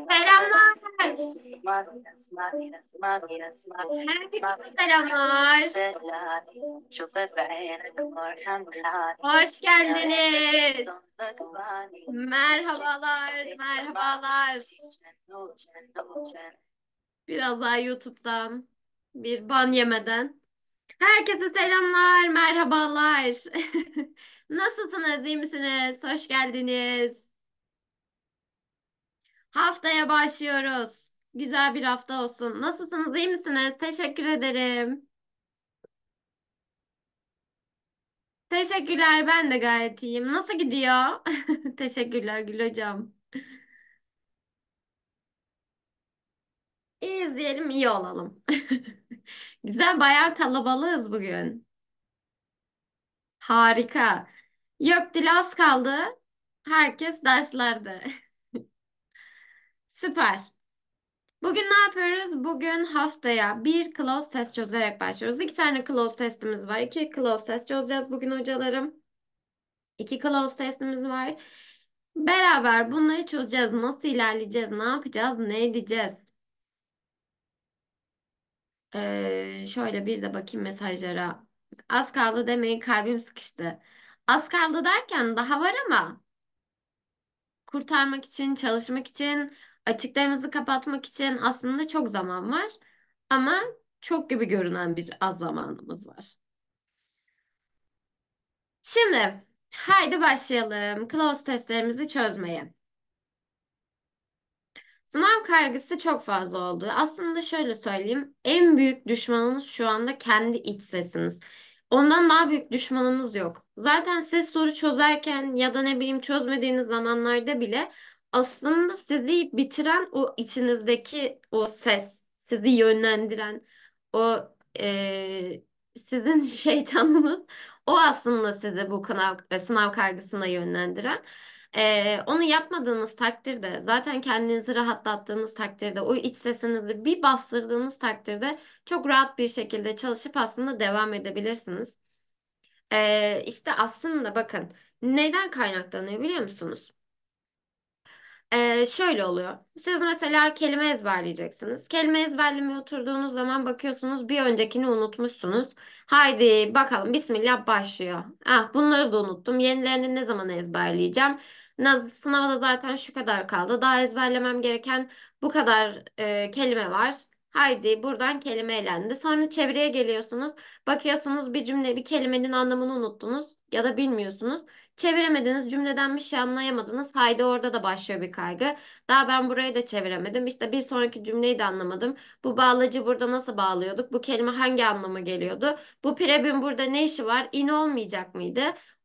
Selamlar. Selamlar. Hoş geldiniz. Merhabalar, merhabalar. Biraz daha YouTube'dan bir ban yemeden. Herkese selamlar, merhabalar. Nasılsınız, iyi misiniz? Hoş geldiniz. Haftaya başlıyoruz. Güzel bir hafta olsun. Nasılsınız? İyi misiniz? Teşekkür ederim. Teşekkürler. Ben de gayet iyiyim. Nasıl gidiyor? Teşekkürler Gül Hocam. İyi izleyelim, iyi olalım. Güzel, bayağı kalabalığız bugün. Harika. Yok dil az kaldı. Herkes derslerde. Süper. Bugün ne yapıyoruz? Bugün haftaya bir close test çözerek başlıyoruz. İki tane close testimiz var. İki close test çözeceğiz bugün hocalarım. İki close testimiz var. Beraber bunları çözeceğiz. Nasıl ilerleyeceğiz? Ne yapacağız? Ne edeceğiz? Ee, şöyle bir de bakayım mesajlara. Az kaldı demeyin kalbim sıkıştı. Az kaldı derken daha var ama kurtarmak için, çalışmak için açıklarımızı kapatmak için aslında çok zaman var ama çok gibi görünen bir az zamanımız var. Şimdi haydi başlayalım close testlerimizi çözmeye. Sınav kaygısı çok fazla oldu. Aslında şöyle söyleyeyim. En büyük düşmanınız şu anda kendi iç sesiniz. Ondan daha büyük düşmanınız yok. Zaten siz soru çözerken ya da ne bileyim çözmediğiniz zamanlarda bile aslında sizi bitiren o içinizdeki o ses, sizi yönlendiren o e, sizin şeytanınız o aslında sizi bu sınav, e, sınav kaygısına yönlendiren. Ee, onu yapmadığınız takdirde zaten kendinizi rahatlattığınız takdirde o iç sesinizi bir bastırdığınız takdirde çok rahat bir şekilde çalışıp aslında devam edebilirsiniz. Ee, işte aslında bakın neden kaynaklanıyor biliyor musunuz? Ee, şöyle oluyor. Siz mesela kelime ezberleyeceksiniz. Kelime ezberlemeye oturduğunuz zaman bakıyorsunuz bir öncekini unutmuşsunuz. Haydi bakalım Bismillah başlıyor. Ah bunları da unuttum. Yenilerini ne zaman ezberleyeceğim? Naz- Sınavda zaten şu kadar kaldı. Daha ezberlemem gereken bu kadar e, kelime var. Haydi buradan kelime elendi. Sonra çevreye geliyorsunuz. Bakıyorsunuz bir cümle bir kelimenin anlamını unuttunuz ya da bilmiyorsunuz. Çeviremediniz, cümleden bir şey anlayamadınız. Haydi orada da başlıyor bir kaygı. Daha ben burayı da çeviremedim. İşte bir sonraki cümleyi de anlamadım. Bu bağlacı burada nasıl bağlıyorduk? Bu kelime hangi anlama geliyordu? Bu prebin burada ne işi var? İn olmayacak mıydı?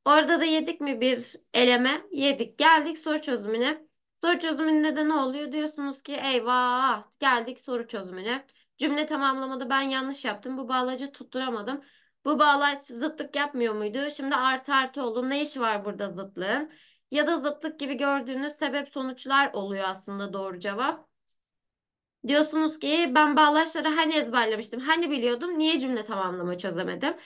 Orada da yedik mi bir eleme? Yedik. Geldik soru çözümüne. Soru çözümünde de ne oluyor? Diyorsunuz ki eyvah geldik soru çözümüne. Cümle tamamlamadı. ben yanlış yaptım. Bu bağlacı tutturamadım. Bu bağlaç zıtlık yapmıyor muydu? Şimdi artı artı oldu. Ne işi var burada zıtlığın? Ya da zıtlık gibi gördüğünüz sebep sonuçlar oluyor aslında doğru cevap. Diyorsunuz ki ben bağlaçları hani ezberlemiştim, hani biliyordum, niye cümle tamamlama çözemedim?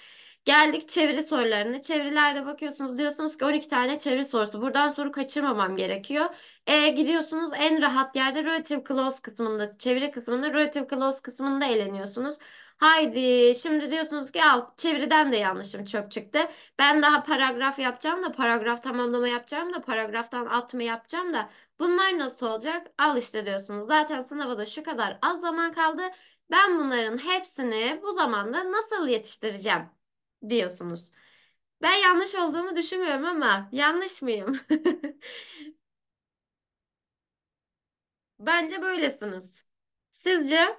Geldik çeviri sorularını. Çevirilerde bakıyorsunuz diyorsunuz ki 12 tane çeviri sorusu. Buradan soru kaçırmamam gerekiyor. E, gidiyorsunuz en rahat yerde relative clause kısmında, çeviri kısmında, relative clause kısmında eğleniyorsunuz. Haydi şimdi diyorsunuz ki al çeviriden de yanlışım çok çıktı. Ben daha paragraf yapacağım da paragraf tamamlama yapacağım da paragraftan atma yapacağım da bunlar nasıl olacak? Al işte diyorsunuz zaten sınava da şu kadar az zaman kaldı. Ben bunların hepsini bu zamanda nasıl yetiştireceğim diyorsunuz. Ben yanlış olduğumu düşünmüyorum ama yanlış mıyım? Bence böylesiniz. Sizce?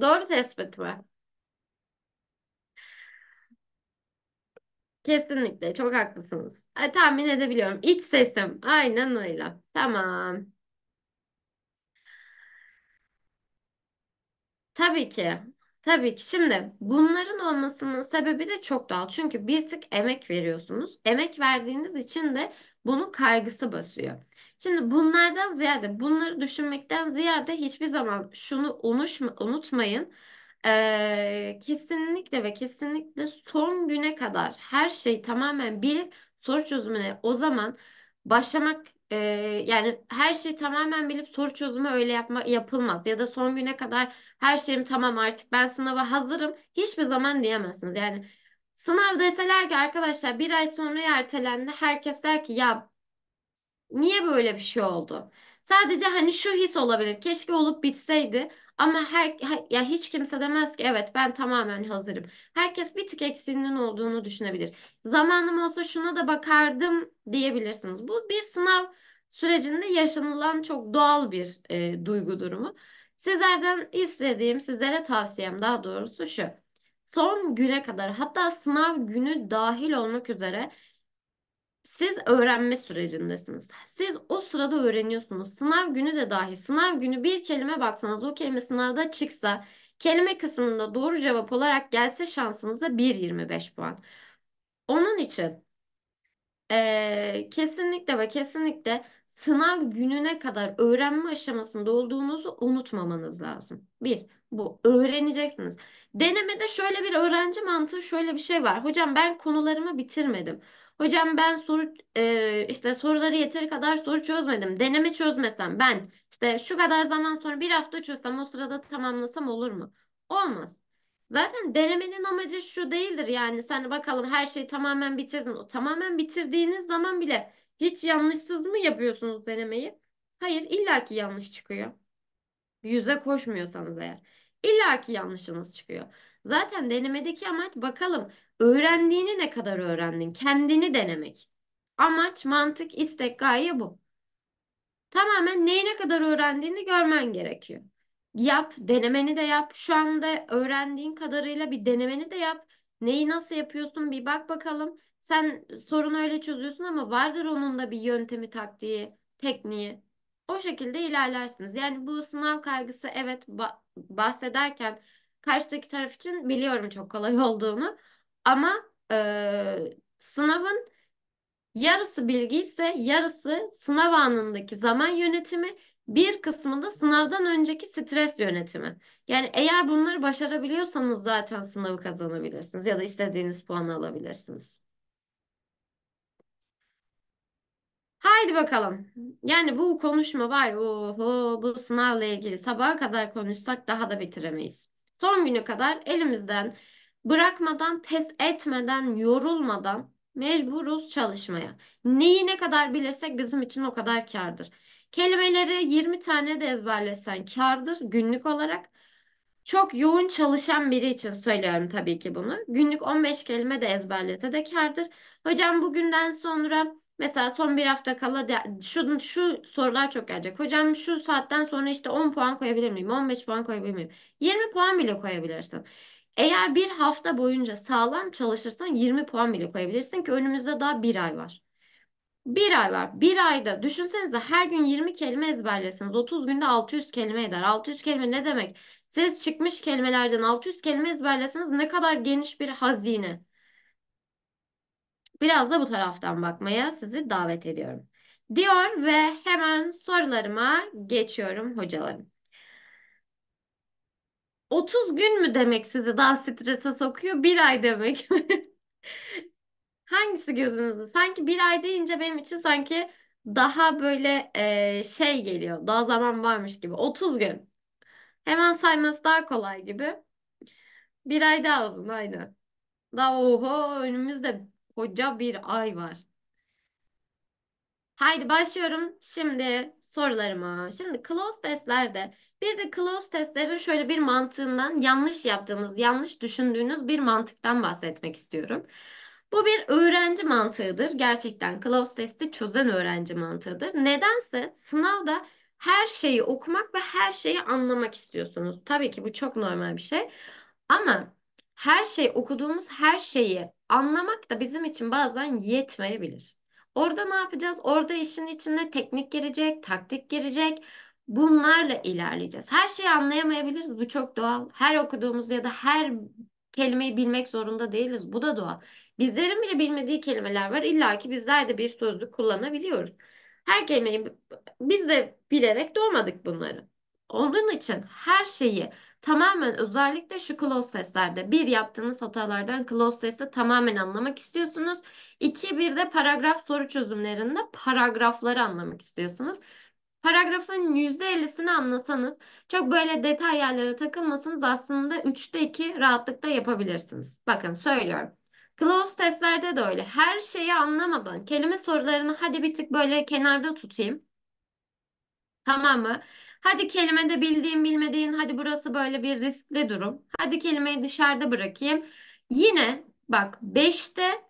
Doğru tespit mi? Kesinlikle çok haklısınız. Ay, tahmin edebiliyorum. İç sesim. Aynen öyle. Tamam. Tabii ki. Tabii ki. Şimdi bunların olmasının sebebi de çok doğal. Çünkü bir tık emek veriyorsunuz. Emek verdiğiniz için de bunun kaygısı basıyor. Şimdi bunlardan ziyade bunları düşünmekten ziyade hiçbir zaman şunu unutma, unutmayın. Ee, kesinlikle ve kesinlikle son güne kadar her şeyi tamamen bilip soru çözümüne o zaman başlamak e, yani her şeyi tamamen bilip soru çözümü öyle yapma, yapılmaz ya da son güne kadar her şeyim tamam artık ben sınava hazırım hiçbir zaman diyemezsiniz yani sınav deseler ki arkadaşlar bir ay sonra ertelendi herkes der ki ya Niye böyle bir şey oldu? Sadece hani şu his olabilir. Keşke olup bitseydi. Ama her, ya hiç kimse demez ki evet ben tamamen hazırım. Herkes bir tık eksiğinin olduğunu düşünebilir. Zamanım olsa şuna da bakardım diyebilirsiniz. Bu bir sınav sürecinde yaşanılan çok doğal bir e, duygu durumu. Sizlerden istediğim, sizlere tavsiyem daha doğrusu şu. Son güne kadar hatta sınav günü dahil olmak üzere siz öğrenme sürecindesiniz. Siz o sırada öğreniyorsunuz. Sınav günü de dahi sınav günü bir kelime baksanız o kelime sınavda çıksa kelime kısmında doğru cevap olarak gelse şansınıza 1.25 puan. Onun için ee, kesinlikle ve kesinlikle sınav gününe kadar öğrenme aşamasında olduğunuzu unutmamanız lazım. Bir, bu öğreneceksiniz. Denemede şöyle bir öğrenci mantığı şöyle bir şey var. Hocam ben konularımı bitirmedim. Hocam ben soru e, işte soruları yeteri kadar soru çözmedim. Deneme çözmesem ben işte şu kadar zaman sonra bir hafta çözsem o sırada tamamlasam olur mu? Olmaz. Zaten denemenin amacı şu değildir yani sen bakalım her şeyi tamamen bitirdin. O tamamen bitirdiğiniz zaman bile hiç yanlışsız mı yapıyorsunuz denemeyi? Hayır illaki yanlış çıkıyor. Yüze koşmuyorsanız eğer. illaki yanlışınız çıkıyor. Zaten denemedeki amaç bakalım Öğrendiğini ne kadar öğrendin? Kendini denemek. Amaç, mantık, istek, gaye bu. Tamamen neyi ne kadar öğrendiğini görmen gerekiyor. Yap, denemeni de yap. Şu anda öğrendiğin kadarıyla bir denemeni de yap. Neyi nasıl yapıyorsun bir bak bakalım. Sen sorunu öyle çözüyorsun ama vardır onun da bir yöntemi, taktiği, tekniği. O şekilde ilerlersiniz. Yani bu sınav kaygısı evet bahsederken karşıdaki taraf için biliyorum çok kolay olduğunu. Ama e, sınavın yarısı bilgi ise yarısı sınav anındaki zaman yönetimi, bir kısmı da sınavdan önceki stres yönetimi. Yani eğer bunları başarabiliyorsanız zaten sınavı kazanabilirsiniz ya da istediğiniz puanı alabilirsiniz. Haydi bakalım. Yani bu konuşma var. Oho, bu sınavla ilgili sabaha kadar konuşsak daha da bitiremeyiz. Son günü kadar elimizden bırakmadan, pes etmeden, yorulmadan mecburuz çalışmaya. Neyi ne kadar bilirsek bizim için o kadar kardır. Kelimeleri 20 tane de ezberlesen kardır günlük olarak. Çok yoğun çalışan biri için söylüyorum tabii ki bunu. Günlük 15 kelime de ezberlese de kardır. Hocam bugünden sonra mesela son bir hafta kala de, şu, şu sorular çok gelecek. Hocam şu saatten sonra işte 10 puan koyabilir miyim? 15 puan koyabilir miyim? 20 puan bile koyabilirsin. Eğer bir hafta boyunca sağlam çalışırsan 20 puan bile koyabilirsin ki önümüzde daha bir ay var. Bir ay var. Bir ayda düşünsenize her gün 20 kelime ezberlesiniz. 30 günde 600 kelime eder. 600 kelime ne demek? Siz çıkmış kelimelerden 600 kelime ezberleseniz ne kadar geniş bir hazine. Biraz da bu taraftan bakmaya sizi davet ediyorum. Diyor ve hemen sorularıma geçiyorum hocalarım. 30 gün mü demek sizi daha strese sokuyor? Bir ay demek mi? Hangisi gözünüzde? Sanki bir ay deyince benim için sanki daha böyle e, şey geliyor. Daha zaman varmış gibi. 30 gün. Hemen sayması daha kolay gibi. Bir ay daha uzun aynı Daha oho önümüzde koca bir ay var. Haydi başlıyorum. Şimdi sorularıma. Şimdi close testlerde bir de close testlerin şöyle bir mantığından yanlış yaptığımız, yanlış düşündüğünüz bir mantıktan bahsetmek istiyorum. Bu bir öğrenci mantığıdır. Gerçekten close testi çözen öğrenci mantığıdır. Nedense sınavda her şeyi okumak ve her şeyi anlamak istiyorsunuz. Tabii ki bu çok normal bir şey. Ama her şey okuduğumuz her şeyi anlamak da bizim için bazen yetmeyebilir. Orada ne yapacağız? Orada işin içinde teknik girecek, taktik girecek. Bunlarla ilerleyeceğiz. Her şeyi anlayamayabiliriz. Bu çok doğal. Her okuduğumuz ya da her kelimeyi bilmek zorunda değiliz. Bu da doğal. Bizlerin bile bilmediği kelimeler var. İlla ki bizler de bir sözlük kullanabiliyoruz. Her kelimeyi biz de bilerek doğmadık bunları. Onun için her şeyi Tamamen özellikle şu close testlerde. Bir yaptığınız hatalardan close testi tamamen anlamak istiyorsunuz. İki bir de paragraf soru çözümlerinde paragrafları anlamak istiyorsunuz. Paragrafın %50'sini anlasanız çok böyle detay yerlere takılmasanız aslında 3'te 2 rahatlıkla yapabilirsiniz. Bakın söylüyorum. Close testlerde de öyle. Her şeyi anlamadan kelime sorularını hadi bir tık böyle kenarda tutayım. Tamam mı? Hadi kelime de bildiğin bilmediğin hadi burası böyle bir riskli durum. Hadi kelimeyi dışarıda bırakayım. Yine bak 5'te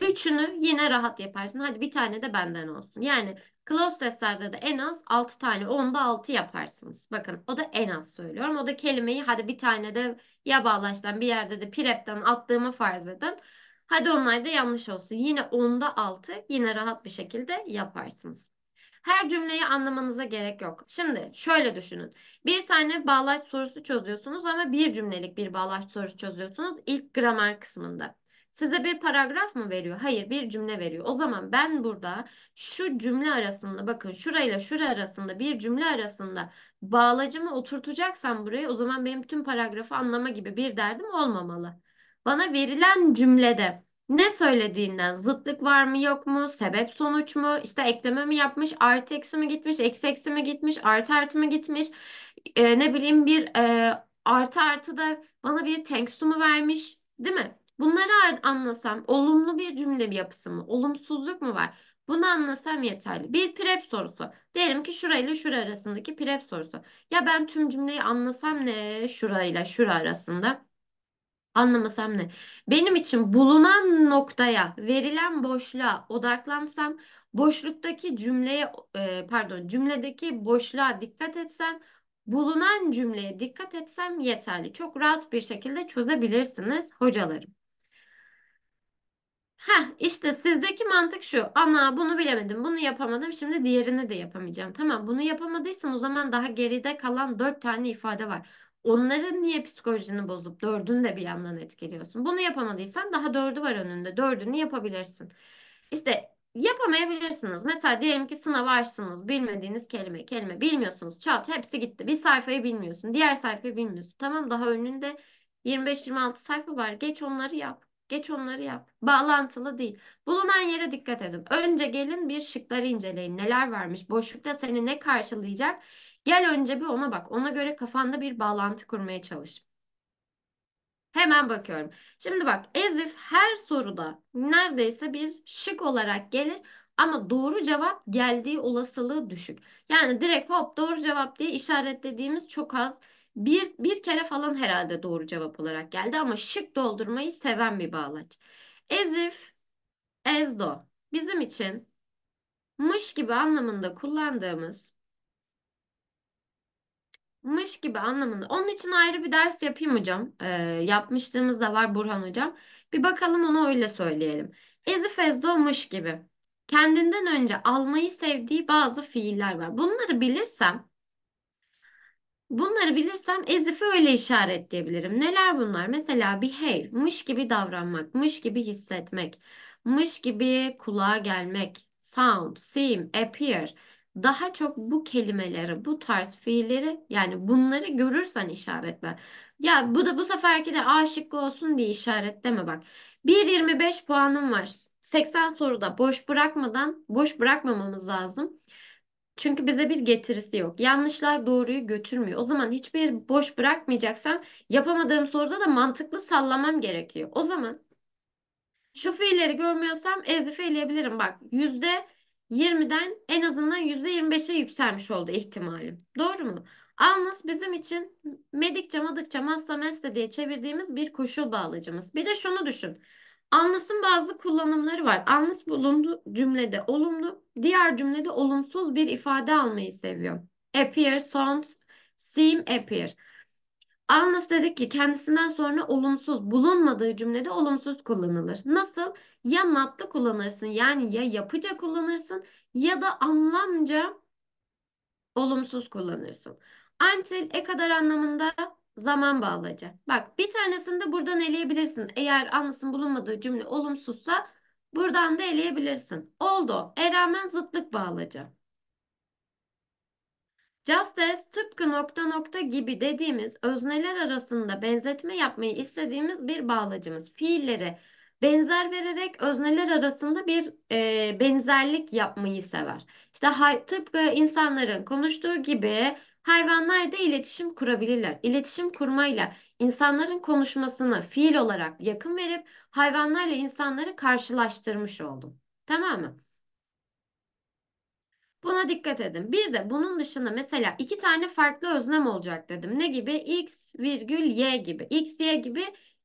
3'ünü yine rahat yaparsın. Hadi bir tane de benden olsun. Yani close testlerde de en az 6 tane 10'da 6 yaparsınız. Bakın o da en az söylüyorum. O da kelimeyi hadi bir tane de ya bağlaştan bir yerde de prep'ten attığımı farz edin. Hadi onlar da yanlış olsun. Yine 10'da 6 yine rahat bir şekilde yaparsınız. Her cümleyi anlamanıza gerek yok. Şimdi şöyle düşünün. Bir tane bağlaç sorusu çözüyorsunuz ama bir cümlelik bir bağlaç sorusu çözüyorsunuz ilk gramer kısmında. Size bir paragraf mı veriyor? Hayır, bir cümle veriyor. O zaman ben burada şu cümle arasında bakın şurayla şura arasında bir cümle arasında bağlacımı oturtacaksam buraya o zaman benim tüm paragrafı anlama gibi bir derdim olmamalı. Bana verilen cümlede ne söylediğinden zıtlık var mı yok mu? Sebep sonuç mu? İşte ekleme mi yapmış? Artı eksi mi gitmiş? Eksi eksi mi gitmiş? Artı artı mı gitmiş? E, ne bileyim bir e, artı artı da bana bir tenksu mu vermiş? Değil mi? Bunları anlasam olumlu bir cümle bir yapısı mı? Olumsuzluk mu var? Bunu anlasam yeterli. Bir prep sorusu. Diyelim ki şurayla şura arasındaki prep sorusu. Ya ben tüm cümleyi anlasam ne şurayla şura arasında? Anlamasam ne? Benim için bulunan noktaya, verilen boşluğa odaklansam, boşluktaki cümleye, e, pardon, cümledeki boşluğa dikkat etsem, bulunan cümleye dikkat etsem yeterli. Çok rahat bir şekilde çözebilirsiniz hocalarım. Heh, işte sizdeki mantık şu. Ana bunu bilemedim, bunu yapamadım. Şimdi diğerini de yapamayacağım. Tamam, bunu yapamadıysan, o zaman daha geride kalan dört tane ifade var. Onların niye psikolojini bozup dördünü de bir yandan etkiliyorsun? Bunu yapamadıysan daha dördü var önünde. Dördünü yapabilirsin. İşte yapamayabilirsiniz. Mesela diyelim ki sınava açsınız. Bilmediğiniz kelime kelime bilmiyorsunuz. Çat hepsi gitti. Bir sayfayı bilmiyorsun. Diğer sayfayı bilmiyorsun. Tamam daha önünde 25-26 sayfa var. Geç onları yap. Geç onları yap. Bağlantılı değil. Bulunan yere dikkat edin. Önce gelin bir şıkları inceleyin. Neler varmış? Boşlukta seni ne karşılayacak? Gel önce bir ona bak. Ona göre kafanda bir bağlantı kurmaya çalış. Hemen bakıyorum. Şimdi bak Ezif her soruda neredeyse bir şık olarak gelir ama doğru cevap geldiği olasılığı düşük. Yani direkt hop doğru cevap diye işaretlediğimiz çok az. Bir, bir kere falan herhalde doğru cevap olarak geldi ama şık doldurmayı seven bir bağlaç. Ezif, ezdo bizim için mış gibi anlamında kullandığımız mış gibi anlamında. Onun için ayrı bir ders yapayım hocam. Ee, yapmışlığımız da var Burhan hocam. Bir bakalım onu öyle söyleyelim. Ezi Ezifezdo mış gibi. Kendinden önce almayı sevdiği bazı fiiller var. Bunları bilirsem Bunları bilirsem ezifi öyle işaretleyebilirim. Neler bunlar? Mesela behave, mış gibi davranmak, mış gibi hissetmek, mış gibi kulağa gelmek, sound, seem, appear daha çok bu kelimeleri, bu tarz fiilleri yani bunları görürsen işaretle. Ya bu da bu seferki de A şıkkı olsun diye işaretleme bak. 1.25 puanım var. 80 soruda boş bırakmadan, boş bırakmamamız lazım. Çünkü bize bir getirisi yok. Yanlışlar doğruyu götürmüyor. O zaman hiçbir boş bırakmayacaksam yapamadığım soruda da mantıklı sallamam gerekiyor. O zaman şu fiilleri görmüyorsam ezdi Bak yüzde 20'den en azından %25'e yükselmiş oldu ihtimalim. Doğru mu? Alnız bizim için medikçe madıkça massa mesle diye çevirdiğimiz bir koşul bağlacımız. Bir de şunu düşün. Anlas'ın bazı kullanımları var. Alnız bulundu cümlede olumlu, diğer cümlede olumsuz bir ifade almayı seviyor. Appear, sound, seem, appear. Alnas dedi ki kendisinden sonra olumsuz bulunmadığı cümlede olumsuz kullanılır. Nasıl? Ya natta kullanırsın yani ya yapıca kullanırsın ya da anlamca olumsuz kullanırsın. Until e kadar anlamında zaman bağlayacak. Bak bir tanesini de buradan eleyebilirsin. Eğer anlasın bulunmadığı cümle olumsuzsa buradan da eleyebilirsin. Oldu. E rağmen zıtlık bağlayacak. Justice tıpkı nokta nokta gibi dediğimiz özneler arasında benzetme yapmayı istediğimiz bir bağlacımız. Fiilleri benzer vererek özneler arasında bir e, benzerlik yapmayı sever. İşte hay, tıpkı insanların konuştuğu gibi hayvanlar da iletişim kurabilirler. İletişim kurmayla insanların konuşmasını fiil olarak yakın verip hayvanlarla insanları karşılaştırmış oldum. Tamam mı? Buna dikkat edin. Bir de bunun dışında mesela iki tane farklı öznem olacak dedim. Ne gibi? X virgül Y gibi. X, Y gibi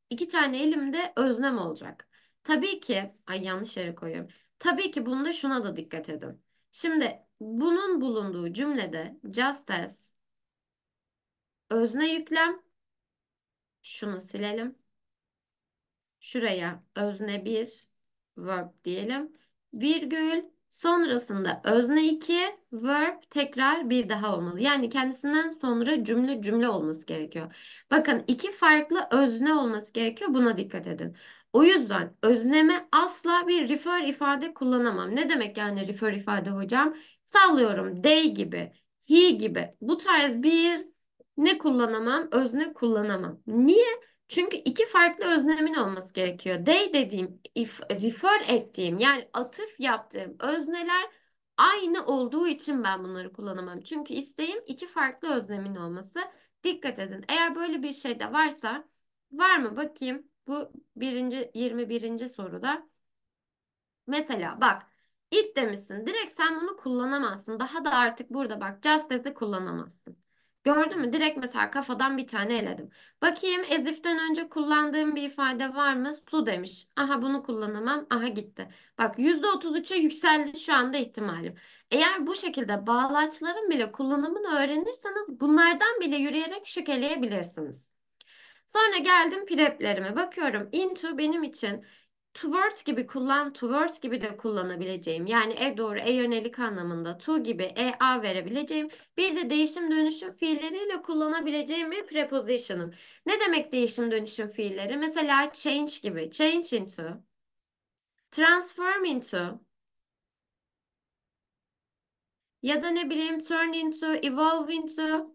iki tane elimde öznem olacak. Tabii ki, ay yanlış yere koyuyorum. Tabii ki bunda şuna da dikkat edin. Şimdi bunun bulunduğu cümlede just as özne yüklem şunu silelim. Şuraya özne bir verb diyelim. Virgül Sonrasında özne 2, verb tekrar bir daha olmalı. Yani kendisinden sonra cümle cümle olması gerekiyor. Bakın iki farklı özne olması gerekiyor. Buna dikkat edin. O yüzden özneme asla bir refer ifade kullanamam. Ne demek yani refer ifade hocam? Sallıyorum they gibi, he gibi. Bu tarz bir ne kullanamam? Özne kullanamam. Niye? Çünkü iki farklı öznemin olması gerekiyor. They dediğim, if, refer ettiğim yani atıf yaptığım özneler aynı olduğu için ben bunları kullanamam. Çünkü isteğim iki farklı öznemin olması. Dikkat edin. Eğer böyle bir şey de varsa var mı bakayım. Bu birinci, 21. soruda. Mesela bak it demişsin. Direkt sen bunu kullanamazsın. Daha da artık burada bak just as'i kullanamazsın. Gördün mü? Direkt mesela kafadan bir tane eledim. Bakayım eziften önce kullandığım bir ifade var mı? Su demiş. Aha bunu kullanamam. Aha gitti. Bak %33'e yükseldi şu anda ihtimalim. Eğer bu şekilde bağlaçların bile kullanımını öğrenirseniz bunlardan bile yürüyerek şık Sonra geldim preplerime. Bakıyorum into benim için toward gibi kullan, toward gibi de kullanabileceğim. Yani e doğru, e yönelik anlamında to gibi, e a verebileceğim. Bir de değişim dönüşüm fiilleriyle kullanabileceğim bir preposition'ım. Ne demek değişim dönüşüm fiilleri? Mesela change gibi, change into, transform into ya da ne bileyim turn into, evolve into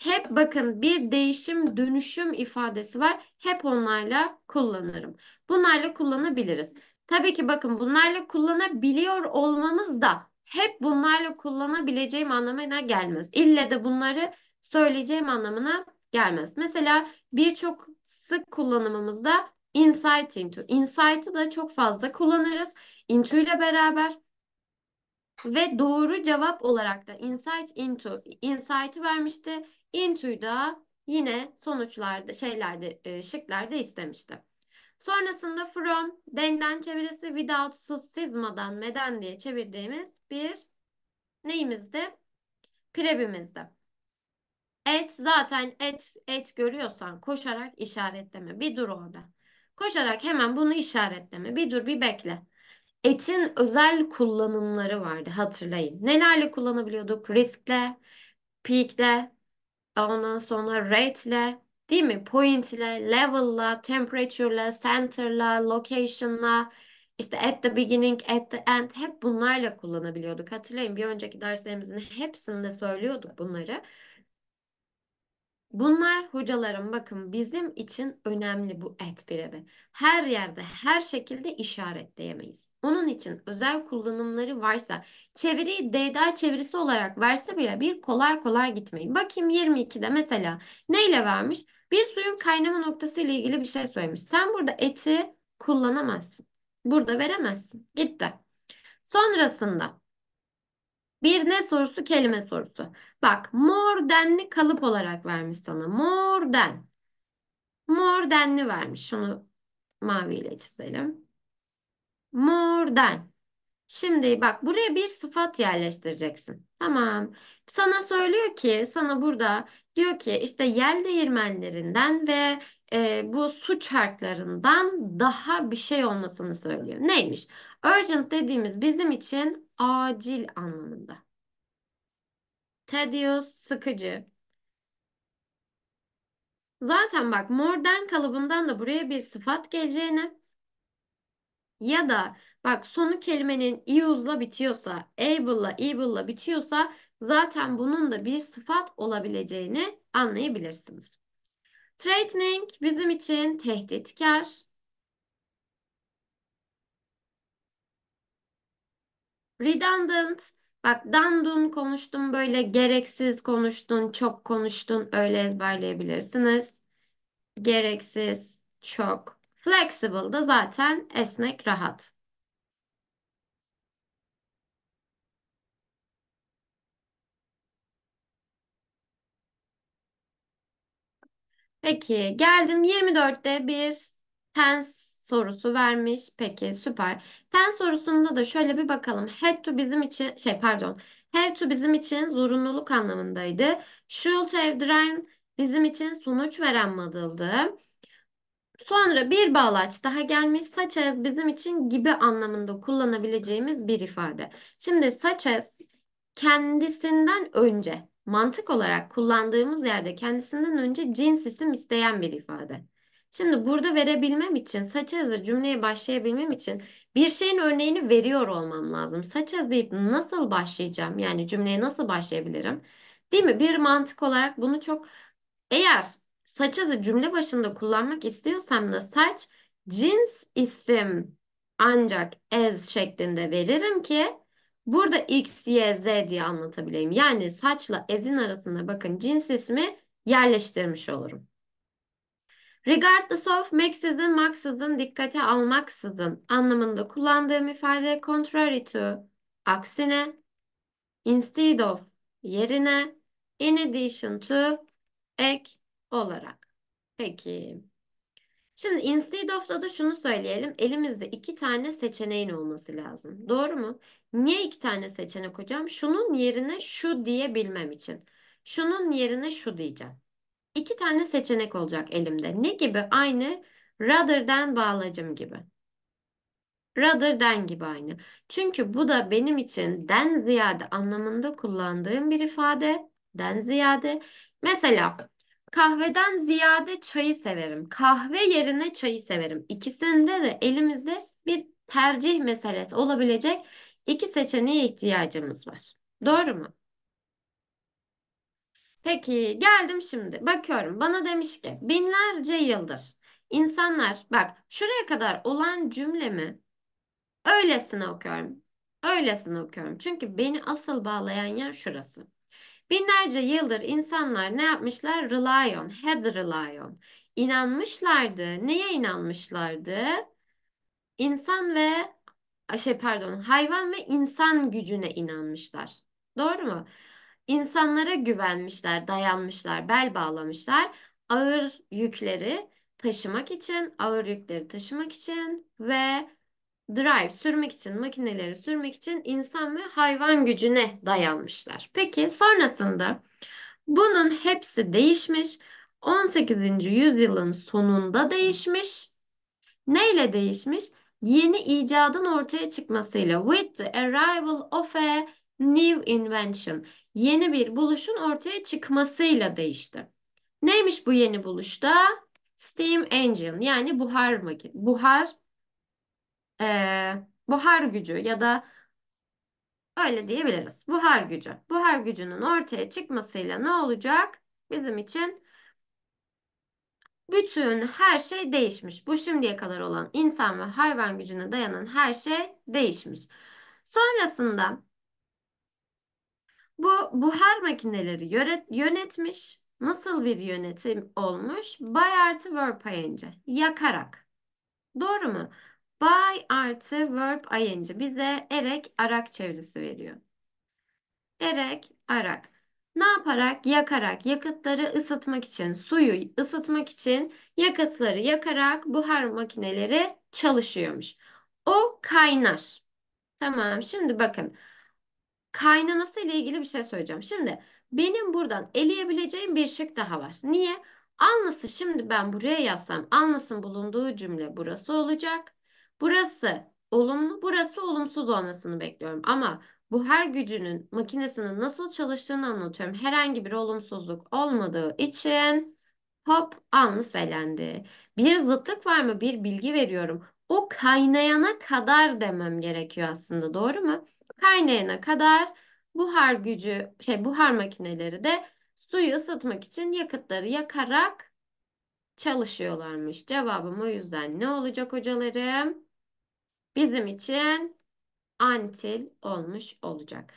hep bakın bir değişim dönüşüm ifadesi var. Hep onlarla kullanırım. Bunlarla kullanabiliriz. Tabii ki bakın bunlarla kullanabiliyor olmamız da hep bunlarla kullanabileceğim anlamına gelmez. İlle de bunları söyleyeceğim anlamına gelmez. Mesela birçok sık kullanımımızda insight into. Insight'ı da çok fazla kullanırız. Into ile beraber ve doğru cevap olarak da insight into insight'ı vermişti. Into'yu da yine sonuçlarda şeylerde e, şıklarda istemişti. Sonrasında from den'den çevirisi withoutsız sızmadan meden diye çevirdiğimiz bir neyimizdi? Prebimizdi. Et zaten et et görüyorsan koşarak işaretleme. Bir dur orada. Koşarak hemen bunu işaretleme. Bir dur bir bekle. Etin özel kullanımları vardı hatırlayın. Nelerle kullanabiliyorduk? Riskle, peak'le, Ondan sonra rate ile, değil mi? Point ile, ile, level temperature ile, center ile, location ile, işte at the beginning, at the end hep bunlarla kullanabiliyorduk. Hatırlayın bir önceki derslerimizin hepsinde söylüyorduk bunları. Bunlar hocalarım bakın bizim için önemli bu et birimi. Her yerde her şekilde işaretleyemeyiz. Onun için özel kullanımları varsa çeviriyi DDA çevirisi olarak verse bile bir kolay kolay gitmeyin. Bakayım 22'de mesela neyle vermiş? Bir suyun kaynama noktası ile ilgili bir şey söylemiş. Sen burada eti kullanamazsın. Burada veremezsin. Gitti. Sonrasında bir ne sorusu? Kelime sorusu. Bak more than'li kalıp olarak vermiş sana. More than. More than'li vermiş. Şunu maviyle çizelim. More than. Şimdi bak buraya bir sıfat yerleştireceksin. Tamam. Sana söylüyor ki sana burada diyor ki işte yel değirmenlerinden ve e, bu su çarklarından daha bir şey olmasını söylüyor. Neymiş? Urgent dediğimiz bizim için acil anlamında. Tedious sıkıcı. Zaten bak more than kalıbından da buraya bir sıfat geleceğini ya da Bak sonu kelimenin ius'la bitiyorsa, able'la, ablela bitiyorsa zaten bunun da bir sıfat olabileceğini anlayabilirsiniz. Threatening bizim için tehditkar. Redundant Bak dandun konuştun böyle gereksiz konuştun, çok konuştun öyle ezberleyebilirsiniz. Gereksiz, çok. Flexible da zaten esnek, rahat. Peki geldim 24'te bir tens sorusu vermiş. Peki süper. Tens sorusunda da şöyle bir bakalım. Had to bizim için şey pardon. Have to bizim için zorunluluk anlamındaydı. Should have driven bizim için sonuç veren madıldı. Sonra bir bağlaç daha gelmiş. Such as bizim için gibi anlamında kullanabileceğimiz bir ifade. Şimdi such as kendisinden önce mantık olarak kullandığımız yerde kendisinden önce cins isim isteyen bir ifade. Şimdi burada verebilmem için, saç hazır cümleye başlayabilmem için bir şeyin örneğini veriyor olmam lazım. Saç hazır deyip nasıl başlayacağım? Yani cümleye nasıl başlayabilirim? Değil mi? Bir mantık olarak bunu çok eğer saç hazır cümle başında kullanmak istiyorsam da saç cins isim ancak as şeklinde veririm ki Burada X, Y, Z diye anlatabileyim. Yani saçla ezin arasında bakın cins ismi yerleştirmiş olurum. Regardless of, meksizin, maksızın, dikkate almaksızın anlamında kullandığım ifade contrary to, aksine, instead of, yerine, in addition to, ek, olarak. Peki. Şimdi instead of'da da şunu söyleyelim. Elimizde iki tane seçeneğin olması lazım. Doğru mu? Niye iki tane seçenek hocam? Şunun yerine şu diyebilmem için. Şunun yerine şu diyeceğim. İki tane seçenek olacak elimde. Ne gibi? Aynı rather than bağlacım gibi. Rather than gibi aynı. Çünkü bu da benim için den ziyade anlamında kullandığım bir ifade. Den ziyade. Mesela kahveden ziyade çayı severim. Kahve yerine çayı severim. İkisinde de elimizde bir tercih meselesi olabilecek İki seçeneğe ihtiyacımız var. Doğru mu? Peki geldim şimdi. Bakıyorum bana demiş ki binlerce yıldır insanlar bak şuraya kadar olan cümlemi öylesine okuyorum. Öylesine okuyorum. Çünkü beni asıl bağlayan yer şurası. Binlerce yıldır insanlar ne yapmışlar? Rely on, had rely on. İnanmışlardı. Neye inanmışlardı? İnsan ve şey pardon hayvan ve insan gücüne inanmışlar. Doğru mu? İnsanlara güvenmişler, dayanmışlar, bel bağlamışlar. Ağır yükleri taşımak için, ağır yükleri taşımak için ve drive sürmek için, makineleri sürmek için insan ve hayvan gücüne dayanmışlar. Peki sonrasında bunun hepsi değişmiş. 18. yüzyılın sonunda değişmiş. Neyle değişmiş? yeni icadın ortaya çıkmasıyla with the arrival of a new invention yeni bir buluşun ortaya çıkmasıyla değişti. Neymiş bu yeni buluşta? Steam engine yani buhar buhar e, buhar gücü ya da öyle diyebiliriz. Buhar gücü. Buhar gücünün ortaya çıkmasıyla ne olacak? Bizim için bütün her şey değişmiş. Bu şimdiye kadar olan insan ve hayvan gücüne dayanan her şey değişmiş. Sonrasında bu buhar makineleri yönetmiş. Nasıl bir yönetim olmuş? Buy artı verb ing. Yakarak. Doğru mu? Buy artı verb ing bize erek arak çevresi veriyor. Erek arak. Ne yaparak? Yakarak yakıtları ısıtmak için, suyu ısıtmak için yakıtları yakarak buhar makineleri çalışıyormuş. O kaynar. Tamam, şimdi bakın. Kaynaması ile ilgili bir şey söyleyeceğim. Şimdi benim buradan eleyebileceğim bir şık daha var. Niye? Alması şimdi ben buraya yazsam almasın bulunduğu cümle burası olacak. Burası olumlu, burası olumsuz olmasını bekliyorum. Ama bu her gücünün makinesinin nasıl çalıştığını anlatıyorum. Herhangi bir olumsuzluk olmadığı için hop alnı elendi. Bir zıtlık var mı? Bir bilgi veriyorum. O kaynayana kadar demem gerekiyor aslında doğru mu? Kaynayana kadar buhar gücü şey buhar makineleri de suyu ısıtmak için yakıtları yakarak çalışıyorlarmış. Cevabım o yüzden ne olacak hocalarım? Bizim için until olmuş olacak.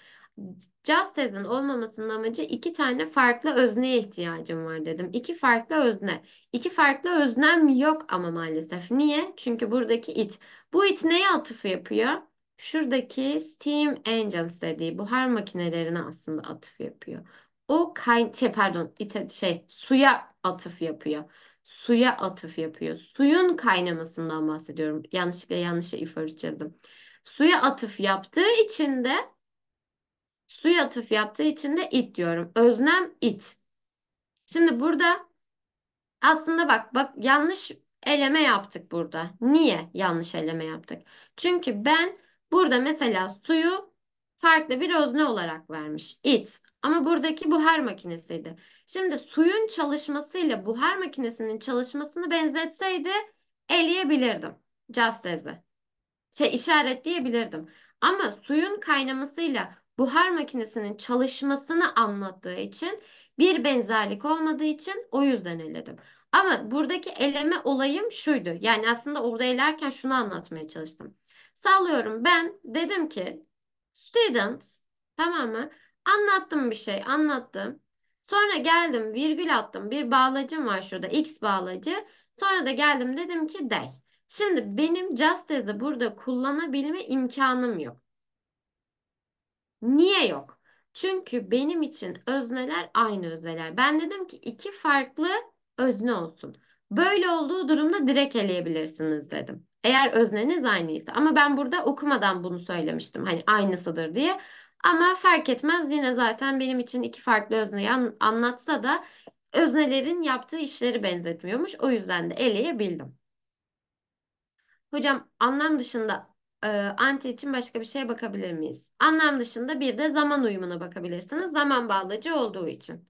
Just as'ın olmamasının amacı iki tane farklı özneye ihtiyacım var dedim. İki farklı özne. İki farklı öznem yok ama maalesef. Niye? Çünkü buradaki it. Bu it neye atıfı yapıyor? Şuradaki steam engines dediği buhar makinelerine aslında atıf yapıyor. O kay şey, pardon ite, şey suya atıf yapıyor. Suya atıf yapıyor. Suyun kaynamasından bahsediyorum. Yanlışlıkla yanlışı ifade ettim. Suya atıf yaptığı için de suya atıf yaptığı için de it diyorum. Öznem it. Şimdi burada aslında bak bak yanlış eleme yaptık burada. Niye yanlış eleme yaptık? Çünkü ben burada mesela suyu farklı bir özne olarak vermiş. It. Ama buradaki buhar makinesiydi. Şimdi suyun çalışmasıyla buhar makinesinin çalışmasını benzetseydi eleyebilirdim. Caz tezi şey, işaretleyebilirdim. Ama suyun kaynamasıyla buhar makinesinin çalışmasını anlattığı için bir benzerlik olmadığı için o yüzden eledim. Ama buradaki eleme olayım şuydu. Yani aslında orada elerken şunu anlatmaya çalıştım. Sallıyorum ben dedim ki students tamam mı? Anlattım bir şey anlattım. Sonra geldim virgül attım bir bağlacım var şurada x bağlacı. Sonra da geldim dedim ki day. Şimdi benim Juster'da burada kullanabilme imkanım yok. Niye yok? Çünkü benim için özneler aynı özneler. Ben dedim ki iki farklı özne olsun. Böyle olduğu durumda direkt eleyebilirsiniz dedim. Eğer özneniz aynıysa. Ama ben burada okumadan bunu söylemiştim. Hani aynısıdır diye. Ama fark etmez yine zaten benim için iki farklı özneyi an anlatsa da öznelerin yaptığı işleri benzetmiyormuş. O yüzden de eleyebildim. Hocam anlam dışında e, anti için başka bir şeye bakabilir miyiz? Anlam dışında bir de zaman uyumuna bakabilirsiniz. Zaman bağlacı olduğu için.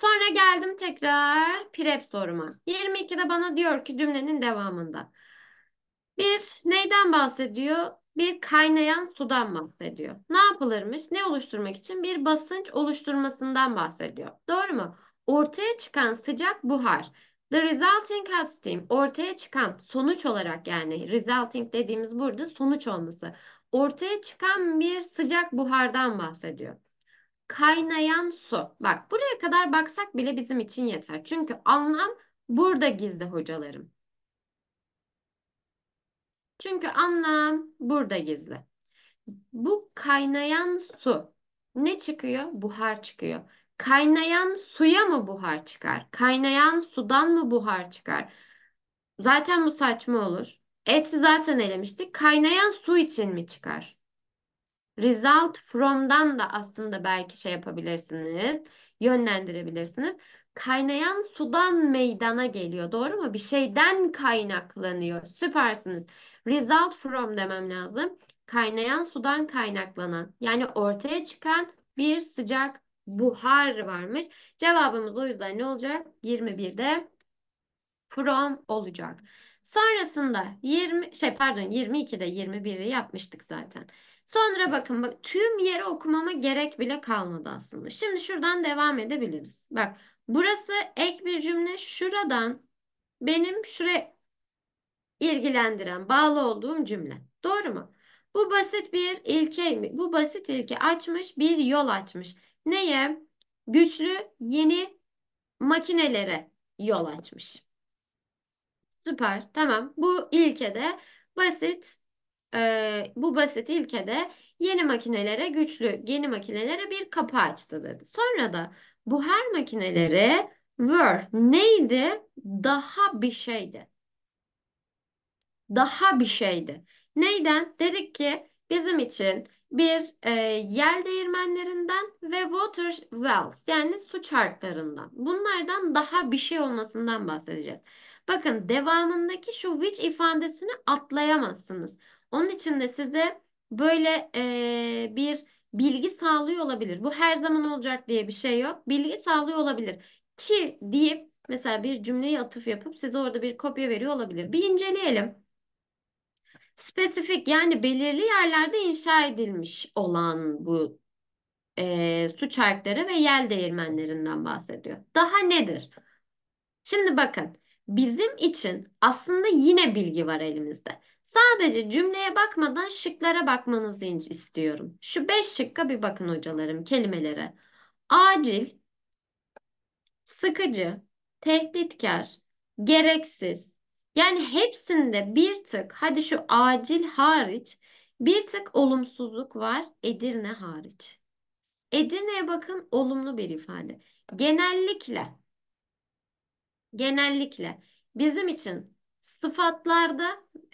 Sonra geldim tekrar prep soruma. 22'de bana diyor ki cümlenin devamında. Bir neyden bahsediyor? Bir kaynayan sudan bahsediyor. Ne yapılırmış? Ne oluşturmak için? Bir basınç oluşturmasından bahsediyor. Doğru mu? Ortaya çıkan sıcak buhar. The resulting health steam ortaya çıkan sonuç olarak yani resulting dediğimiz burada sonuç olması. Ortaya çıkan bir sıcak buhardan bahsediyor. Kaynayan su. Bak buraya kadar baksak bile bizim için yeter. Çünkü anlam burada gizli hocalarım. Çünkü anlam burada gizli. Bu kaynayan su ne çıkıyor? Buhar çıkıyor. Kaynayan suya mı buhar çıkar? Kaynayan sudan mı buhar çıkar? Zaten bu saçma olur. Et zaten elemiştik. Kaynayan su için mi çıkar? Result from'dan da aslında belki şey yapabilirsiniz. Yönlendirebilirsiniz. Kaynayan sudan meydana geliyor. Doğru mu? Bir şeyden kaynaklanıyor. Süpersiniz. Result from demem lazım. Kaynayan sudan kaynaklanan. Yani ortaya çıkan bir sıcak buhar varmış. Cevabımız o yüzden ne olacak? 21'de from olacak. Sonrasında 20 şey pardon 22'de 21'i yapmıştık zaten. Sonra bakın bak tüm yeri okumama gerek bile kalmadı aslında. Şimdi şuradan devam edebiliriz. Bak burası ek bir cümle şuradan benim şuraya ilgilendiren, bağlı olduğum cümle. Doğru mu? Bu basit bir ilke mi? Bu basit ilke açmış, bir yol açmış neye? Güçlü yeni makinelere yol açmış. Süper. Tamam. Bu ilkede basit e, bu basit ilkede yeni makinelere güçlü yeni makinelere bir kapı açtı dedi. Sonra da bu her makinelere were neydi? Daha bir şeydi. Daha bir şeydi. Neyden? Dedik ki bizim için bir e, yel değirmenlerinden ve water wells yani su çarklarından. Bunlardan daha bir şey olmasından bahsedeceğiz. Bakın devamındaki şu which ifadesini atlayamazsınız. Onun için de size böyle e, bir bilgi sağlıyor olabilir. Bu her zaman olacak diye bir şey yok. Bilgi sağlıyor olabilir. Ki deyip mesela bir cümleyi atıf yapıp size orada bir kopya veriyor olabilir. Bir inceleyelim. Spesifik yani belirli yerlerde inşa edilmiş olan bu e, su çarkları ve yel değirmenlerinden bahsediyor. Daha nedir? Şimdi bakın bizim için aslında yine bilgi var elimizde. Sadece cümleye bakmadan şıklara bakmanızı istiyorum. Şu beş şıkka bir bakın hocalarım kelimelere. Acil, sıkıcı, tehditkar, gereksiz, yani hepsinde bir tık hadi şu acil hariç bir tık olumsuzluk var Edirne hariç. Edirne'ye bakın olumlu bir ifade. Genellikle genellikle bizim için sıfatlarda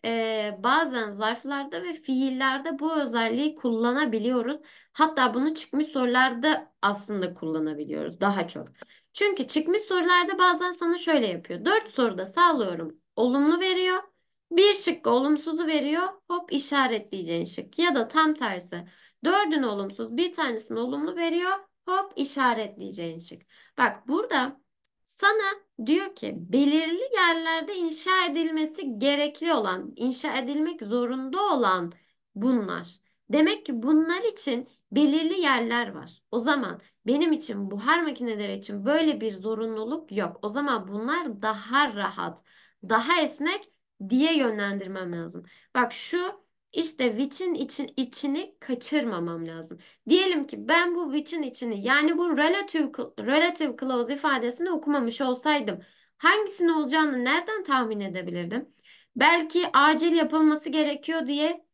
e, bazen zarflarda ve fiillerde bu özelliği kullanabiliyoruz. Hatta bunu çıkmış sorularda aslında kullanabiliyoruz daha çok. Çünkü çıkmış sorularda bazen sana şöyle yapıyor. Dört soruda sağlıyorum olumlu veriyor. Bir şıkkı olumsuzu veriyor. Hop işaretleyeceğin şık. Ya da tam tersi. Dördün olumsuz bir tanesini olumlu veriyor. Hop işaretleyeceğin şık. Bak burada sana diyor ki belirli yerlerde inşa edilmesi gerekli olan, inşa edilmek zorunda olan bunlar. Demek ki bunlar için belirli yerler var. O zaman benim için buhar makineleri için böyle bir zorunluluk yok. O zaman bunlar daha rahat daha esnek diye yönlendirmem lazım. Bak şu işte which'in için, içini kaçırmamam lazım. Diyelim ki ben bu which'in içini yani bu relative, relative clause ifadesini okumamış olsaydım hangisinin olacağını nereden tahmin edebilirdim? Belki acil yapılması gerekiyor diye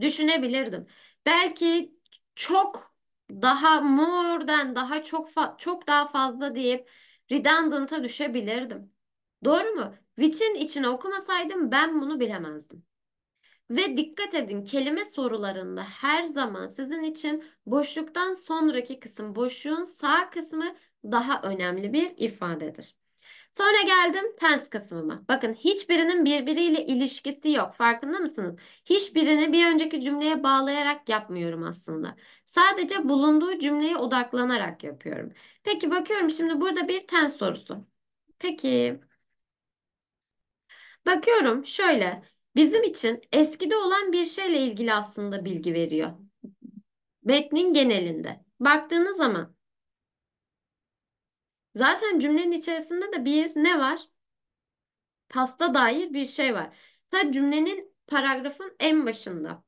düşünebilirdim. Belki çok daha more'den daha çok çok daha fazla deyip redundant'a düşebilirdim. Doğru mu? Witch'in içine okumasaydım ben bunu bilemezdim. Ve dikkat edin kelime sorularında her zaman sizin için boşluktan sonraki kısım, boşluğun sağ kısmı daha önemli bir ifadedir. Sonra geldim tense kısmıma. Bakın hiçbirinin birbiriyle ilişkisi yok. Farkında mısınız? Hiçbirini bir önceki cümleye bağlayarak yapmıyorum aslında. Sadece bulunduğu cümleye odaklanarak yapıyorum. Peki bakıyorum şimdi burada bir tense sorusu. Peki Bakıyorum şöyle. Bizim için eskide olan bir şeyle ilgili aslında bilgi veriyor. Metnin genelinde. Baktığınız zaman zaten cümlenin içerisinde de bir ne var? Pasta dair bir şey var. Ta cümlenin paragrafın en başında.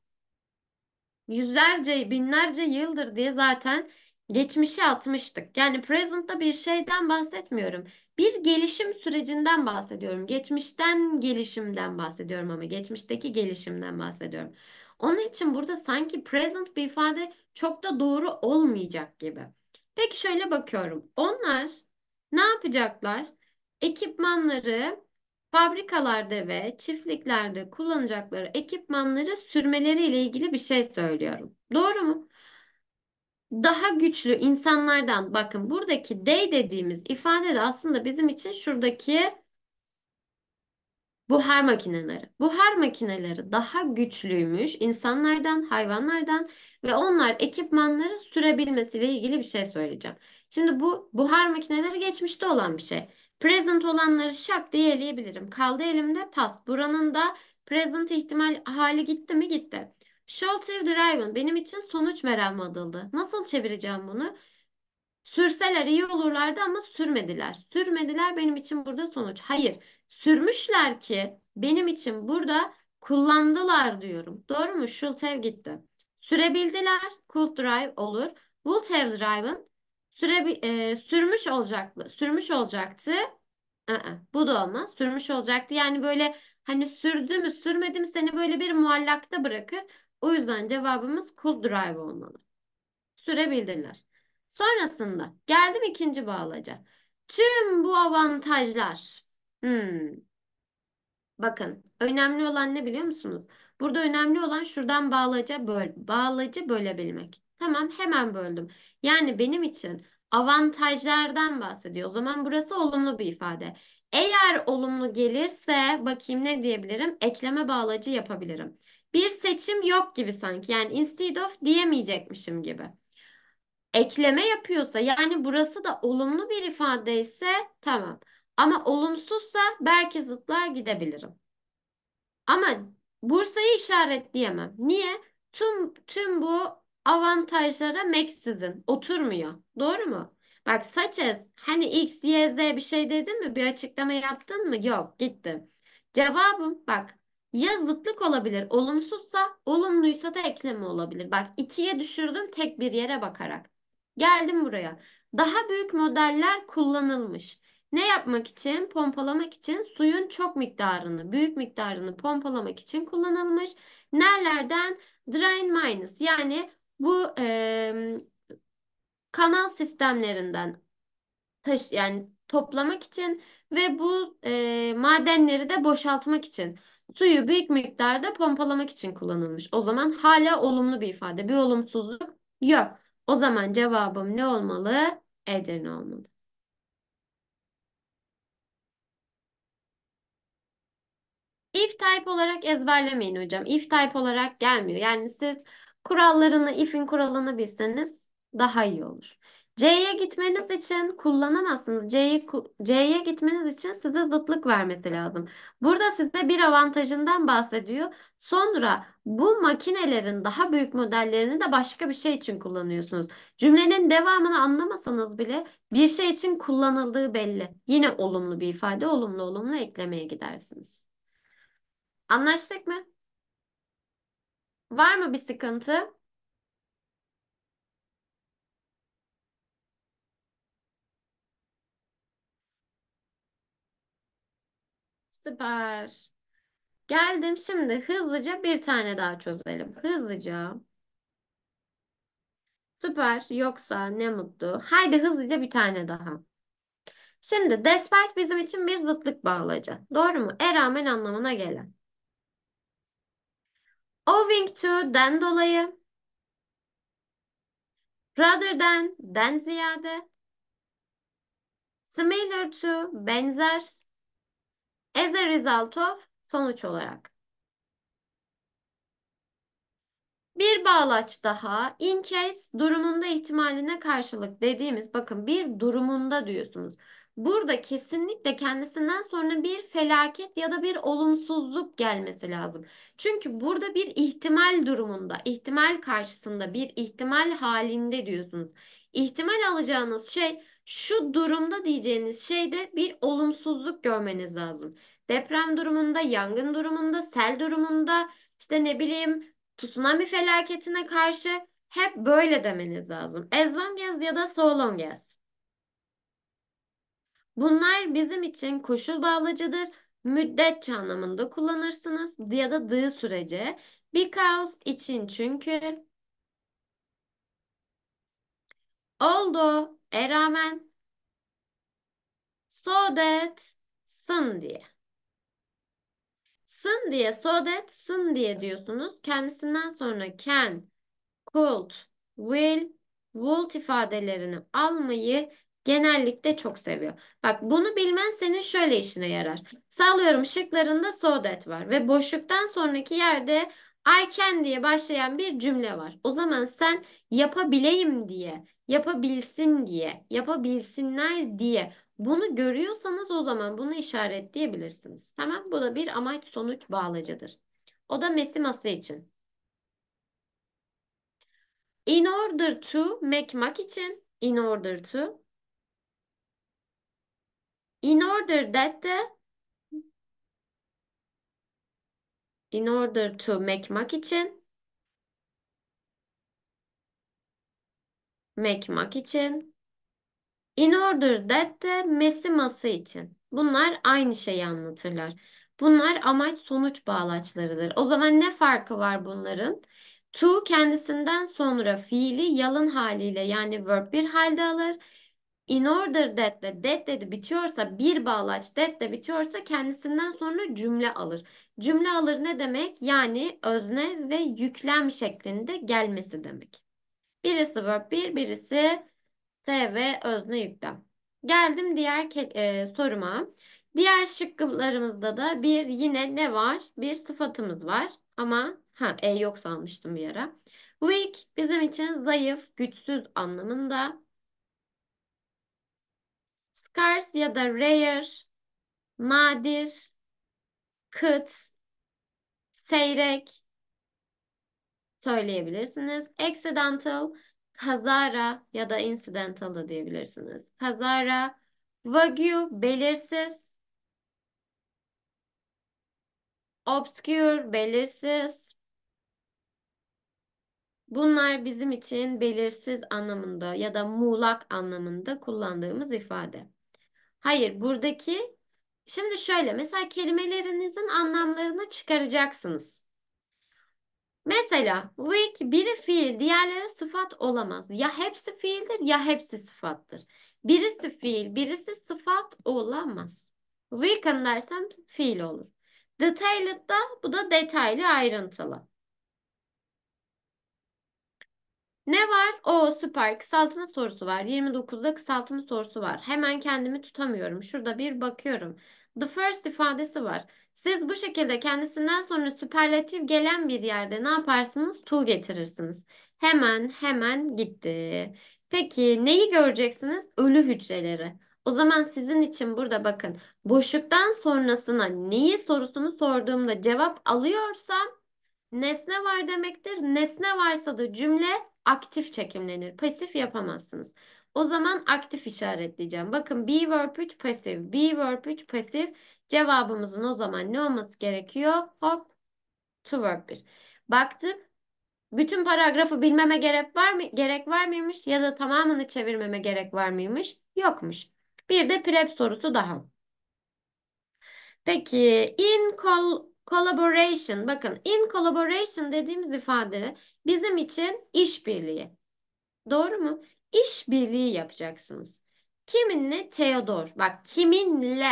Yüzlerce, binlerce yıldır diye zaten Geçmişi atmıştık. Yani present'ta bir şeyden bahsetmiyorum. Bir gelişim sürecinden bahsediyorum. Geçmişten gelişimden bahsediyorum ama geçmişteki gelişimden bahsediyorum. Onun için burada sanki present bir ifade çok da doğru olmayacak gibi. Peki şöyle bakıyorum. Onlar ne yapacaklar? Ekipmanları fabrikalarda ve çiftliklerde kullanacakları ekipmanları sürmeleriyle ilgili bir şey söylüyorum. Doğru mu? daha güçlü insanlardan bakın buradaki they dediğimiz ifade de aslında bizim için şuradaki buhar makineleri. Buhar makineleri daha güçlüymüş insanlardan, hayvanlardan ve onlar ekipmanları sürebilmesiyle ilgili bir şey söyleyeceğim. Şimdi bu buhar makineleri geçmişte olan bir şey. Present olanları şak diye eleyebilirim. Kaldı elimde pas. Buranın da present ihtimal hali gitti mi gitti. Shortwave driven benim için sonuç meram adıldı. Nasıl çevireceğim bunu? Sürseler iyi olurlardı ama sürmediler. Sürmediler benim için burada sonuç. Hayır. Sürmüşler ki benim için burada kullandılar diyorum. Doğru mu? Shultev gitti. Sürebildiler. Could drive olur. Would have driven e, sürmüş olacaktı. Sürmüş olacaktı. I -ı, bu da olmaz. Sürmüş olacaktı. Yani böyle hani sürdü mü sürmedi mi seni böyle bir muallakta bırakır. O yüzden cevabımız could drive olmalı. Sürebildiler. Sonrasında geldim ikinci bağlaca. Tüm bu avantajlar. Hmm. Bakın önemli olan ne biliyor musunuz? Burada önemli olan şuradan bağlaca böl bağlacı bölebilmek. Tamam hemen böldüm. Yani benim için avantajlardan bahsediyor. O zaman burası olumlu bir ifade. Eğer olumlu gelirse bakayım ne diyebilirim? Ekleme bağlacı yapabilirim bir seçim yok gibi sanki. Yani instead of diyemeyecekmişim gibi. Ekleme yapıyorsa yani burası da olumlu bir ifade ise tamam. Ama olumsuzsa belki zıtlar gidebilirim. Ama Bursa'yı işaretleyemem. Niye? Tüm tüm bu avantajlara meksizin oturmuyor. Doğru mu? Bak Saçez hani X, Y, Z bir şey dedin mi? Bir açıklama yaptın mı? Yok gittim. Cevabım bak ya olabilir olumsuzsa, olumluysa da ekleme olabilir. Bak ikiye düşürdüm tek bir yere bakarak. Geldim buraya. Daha büyük modeller kullanılmış. Ne yapmak için? Pompalamak için suyun çok miktarını, büyük miktarını pompalamak için kullanılmış. Nerelerden? Drain minus yani bu e, kanal sistemlerinden taş yani toplamak için ve bu e, madenleri de boşaltmak için. Suyu büyük miktarda pompalamak için kullanılmış. O zaman hala olumlu bir ifade. Bir olumsuzluk yok. O zaman cevabım ne olmalı? Edirne olmalı. If type olarak ezberlemeyin hocam. If type olarak gelmiyor. Yani siz kurallarını, if'in kuralını bilseniz daha iyi olur. C'ye gitmeniz için kullanamazsınız. C'ye C'ye gitmeniz için size zıtlık vermesi lazım. Burada size bir avantajından bahsediyor. Sonra bu makinelerin daha büyük modellerini de başka bir şey için kullanıyorsunuz. Cümlenin devamını anlamasanız bile bir şey için kullanıldığı belli. Yine olumlu bir ifade, olumlu olumlu eklemeye gidersiniz. Anlaştık mı? Var mı bir sıkıntı? Süper. Geldim şimdi hızlıca bir tane daha çözelim. Hızlıca. Süper. Yoksa ne mutlu. Haydi hızlıca bir tane daha. Şimdi despite bizim için bir zıtlık bağlacı. Doğru mu? E rağmen anlamına gelen. Owing to'den dolayı. Rather than, den ziyade. Similar to, benzer. As a result of sonuç olarak. Bir bağlaç daha in case durumunda ihtimaline karşılık dediğimiz bakın bir durumunda diyorsunuz. Burada kesinlikle kendisinden sonra bir felaket ya da bir olumsuzluk gelmesi lazım. Çünkü burada bir ihtimal durumunda, ihtimal karşısında, bir ihtimal halinde diyorsunuz. İhtimal alacağınız şey şu durumda diyeceğiniz şeyde bir olumsuzluk görmeniz lazım. Deprem durumunda, yangın durumunda, sel durumunda, işte ne bileyim tsunami felaketine karşı hep böyle demeniz lazım. As long as ya da so long as. Bunlar bizim için koşul bağlacıdır. Müddetçe anlamında kullanırsınız ya da dığı sürece. Bir kaos için çünkü. Although e rağmen so that sın diye. Sın diye so that sın diye diyorsunuz. Kendisinden sonra can, could, will, would ifadelerini almayı genellikle çok seviyor. Bak bunu bilmen senin şöyle işine yarar. Sağlıyorum şıklarında so that var ve boşluktan sonraki yerde I can diye başlayan bir cümle var. O zaman sen yapabileyim diye, yapabilsin diye, yapabilsinler diye bunu görüyorsanız o zaman bunu işaretleyebilirsiniz. Tamam bu da bir amaç sonuç bağlacıdır. O da mesiması için. In order to make mak için in order to in order that de in order to mekmak için mekmak için in order that de mesiması için. Bunlar aynı şeyi anlatırlar. Bunlar amaç sonuç bağlaçlarıdır. O zaman ne farkı var bunların? To kendisinden sonra fiili yalın haliyle yani verb bir halde alır. In order that de that dedi bitiyorsa bir bağlaç that de bitiyorsa kendisinden sonra cümle alır. Cümle alır ne demek? Yani özne ve yüklem şeklinde gelmesi demek. Birisi verb 1, bir, birisi S ve özne yüklem. Geldim diğer e, soruma. Diğer şıklarımızda da bir yine ne var? Bir sıfatımız var ama ha e yok sanmıştım bir ara. Weak bizim için zayıf, güçsüz anlamında. Scarce ya da rare, nadir, kıt, seyrek söyleyebilirsiniz. Accidental, kazara ya da incidental da diyebilirsiniz. Kazara, wagyu, belirsiz, obscure, belirsiz, Bunlar bizim için belirsiz anlamında ya da muğlak anlamında kullandığımız ifade. Hayır, buradaki şimdi şöyle mesela kelimelerinizin anlamlarını çıkaracaksınız. Mesela weak biri fiil, diğerleri sıfat olamaz. Ya hepsi fiildir ya hepsi sıfattır. Birisi fiil, birisi sıfat olamaz. Weaken dersem fiil olur. da bu da detaylı, ayrıntılı. Ne var? O süper kısaltma sorusu var. 29'da kısaltma sorusu var. Hemen kendimi tutamıyorum. Şurada bir bakıyorum. The first ifadesi var. Siz bu şekilde kendisinden sonra süperlatif gelen bir yerde ne yaparsınız? To getirirsiniz. Hemen hemen gitti. Peki neyi göreceksiniz? Ölü hücreleri. O zaman sizin için burada bakın boşluktan sonrasına neyi sorusunu sorduğumda cevap alıyorsam nesne var demektir. Nesne varsa da cümle aktif çekimlenir. Pasif yapamazsınız. O zaman aktif işaretleyeceğim. Bakın be verb 3 pasif. Be verb 3 pasif. Cevabımızın o zaman ne olması gerekiyor? Hop to verb 1. Baktık. Bütün paragrafı bilmeme gerek var mı gerek var mıymış ya da tamamını çevirmeme gerek var mıymış? Yokmuş. Bir de prep sorusu daha. Peki in call Collaboration. Bakın in collaboration dediğimiz ifade bizim için işbirliği. Doğru mu? İşbirliği yapacaksınız. Kiminle? Theodor. Bak kiminle?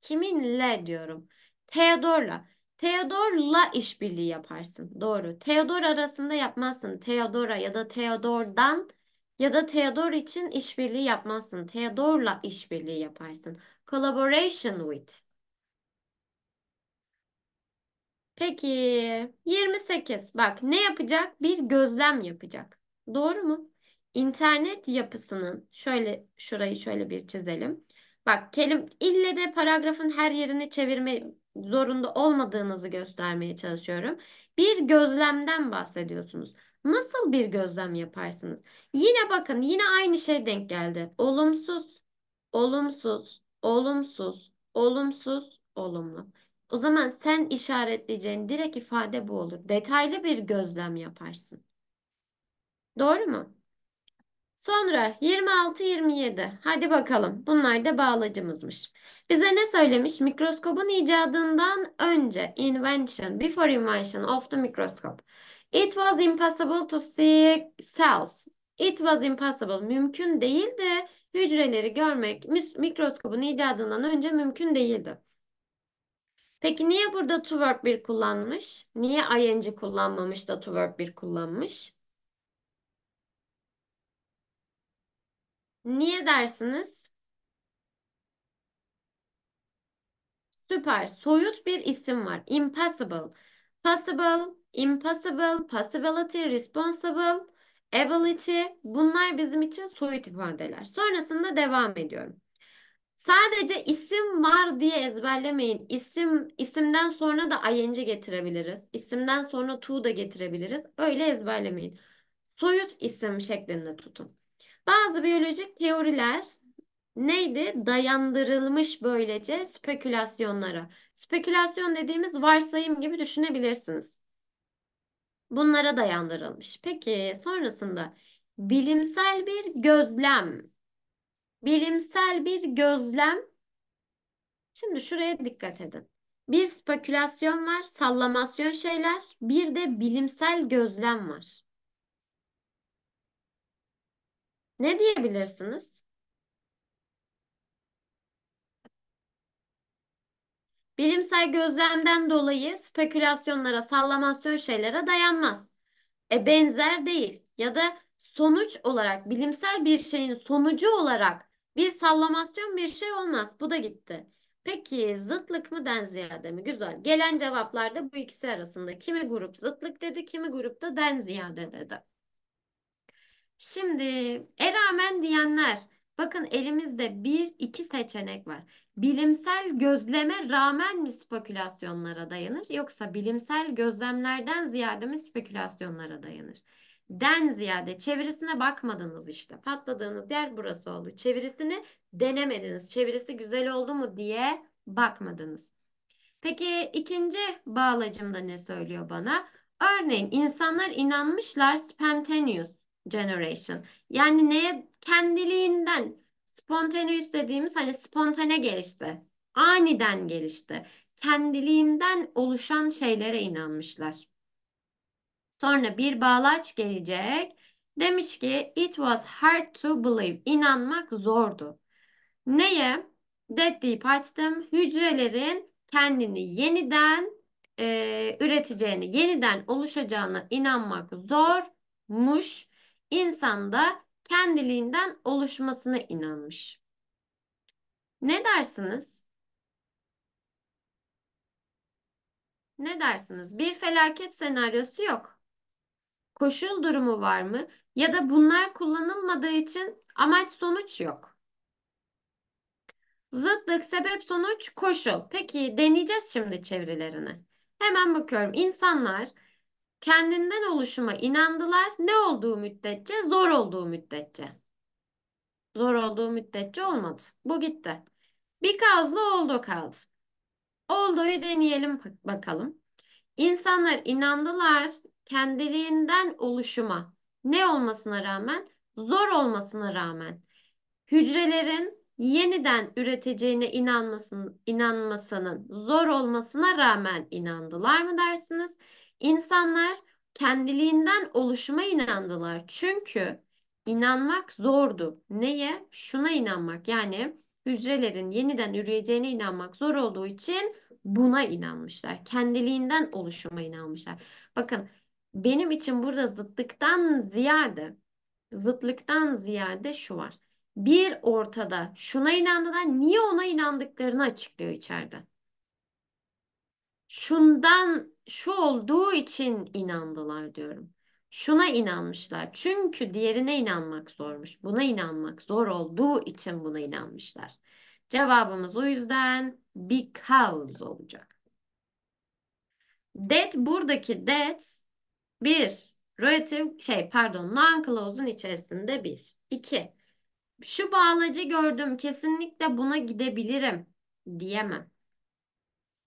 Kiminle diyorum. Theodor'la. Theodor'la işbirliği yaparsın. Doğru. Theodor arasında yapmazsın. Theodora ya da Theodor'dan ya da Theodor için işbirliği yapmazsın. Theodor'la işbirliği yaparsın. Collaboration with. Peki 28. Bak ne yapacak? Bir gözlem yapacak. Doğru mu? İnternet yapısının şöyle şurayı şöyle bir çizelim. Bak kelim ille de paragrafın her yerini çevirme zorunda olmadığınızı göstermeye çalışıyorum. Bir gözlemden bahsediyorsunuz. Nasıl bir gözlem yaparsınız? Yine bakın yine aynı şey denk geldi. Olumsuz, olumsuz, olumsuz, olumsuz, olumlu. O zaman sen işaretleyeceğin direkt ifade bu olur. Detaylı bir gözlem yaparsın. Doğru mu? Sonra 26-27. Hadi bakalım. Bunlar da bağlacımızmış. Bize ne söylemiş? Mikroskobun icadından önce invention, before invention of the microscope. It was impossible to see cells. It was impossible. Mümkün değildi. Hücreleri görmek mikroskobun icadından önce mümkün değildi. Peki niye burada to verb 1 kullanmış? Niye ing kullanmamış da to verb 1 kullanmış? Niye dersiniz? Süper. Soyut bir isim var. Impossible. Possible, impossible, possibility, responsible, ability. Bunlar bizim için soyut ifadeler. Sonrasında devam ediyorum. Sadece isim var diye ezberlemeyin. İsim isimden sonra da ing getirebiliriz. İsimden sonra to da getirebiliriz. Öyle ezberlemeyin. Soyut isim şeklinde tutun. Bazı biyolojik teoriler neydi? Dayandırılmış böylece spekülasyonlara. Spekülasyon dediğimiz varsayım gibi düşünebilirsiniz. Bunlara dayandırılmış. Peki sonrasında bilimsel bir gözlem bilimsel bir gözlem. Şimdi şuraya dikkat edin. Bir spekülasyon var, sallamasyon şeyler, bir de bilimsel gözlem var. Ne diyebilirsiniz? Bilimsel gözlemden dolayı spekülasyonlara, sallamasyon şeylere dayanmaz. E benzer değil ya da sonuç olarak bilimsel bir şeyin sonucu olarak bir sallamasyon bir şey olmaz. Bu da gitti. Peki zıtlık mı den ziyade mi? Güzel. Gelen cevaplarda bu ikisi arasında kimi grup zıtlık dedi, kimi grupta den ziyade dedi. Şimdi e rağmen diyenler. Bakın elimizde bir iki seçenek var. Bilimsel gözleme rağmen mi spekülasyonlara dayanır yoksa bilimsel gözlemlerden ziyade mi spekülasyonlara dayanır? den ziyade çevirisine bakmadınız işte. Patladığınız yer burası oldu. Çevresini denemediniz. Çevresi güzel oldu mu diye bakmadınız. Peki ikinci bağlacım da ne söylüyor bana? Örneğin insanlar inanmışlar spontaneous generation. Yani neye kendiliğinden spontaneous dediğimiz hani spontane gelişti. Aniden gelişti. Kendiliğinden oluşan şeylere inanmışlar. Sonra bir bağlaç gelecek. Demiş ki it was hard to believe. İnanmak zordu. Neye? That deyip açtım. Hücrelerin kendini yeniden e, üreteceğini, yeniden oluşacağına inanmak zormuş. İnsan da kendiliğinden oluşmasına inanmış. Ne dersiniz? Ne dersiniz? Bir felaket senaryosu yok koşul durumu var mı? Ya da bunlar kullanılmadığı için amaç sonuç yok. Zıtlık, sebep, sonuç, koşul. Peki deneyeceğiz şimdi çevrelerini. Hemen bakıyorum. İnsanlar kendinden oluşuma inandılar. Ne olduğu müddetçe? Zor olduğu müddetçe. Zor olduğu müddetçe olmadı. Bu gitti. Bir kaosla oldu kaldı. Olduğuyu deneyelim bakalım. İnsanlar inandılar, kendiliğinden oluşuma ne olmasına rağmen zor olmasına rağmen hücrelerin yeniden üreteceğine inanmasın, inanmasının zor olmasına rağmen inandılar mı dersiniz? İnsanlar kendiliğinden oluşuma inandılar. Çünkü inanmak zordu. Neye? Şuna inanmak. Yani hücrelerin yeniden üreyeceğine inanmak zor olduğu için buna inanmışlar. Kendiliğinden oluşuma inanmışlar. Bakın benim için burada zıtlıktan ziyade zıtlıktan ziyade şu var. Bir ortada şuna inandılar. Niye ona inandıklarını açıklıyor içeride. Şundan şu olduğu için inandılar diyorum. Şuna inanmışlar. Çünkü diğerine inanmak zormuş. Buna inanmak zor olduğu için buna inanmışlar. Cevabımız o yüzden because olacak. That buradaki that 1. Relative şey pardon non clause'un içerisinde 1. 2. Şu bağlacı gördüm kesinlikle buna gidebilirim diyemem.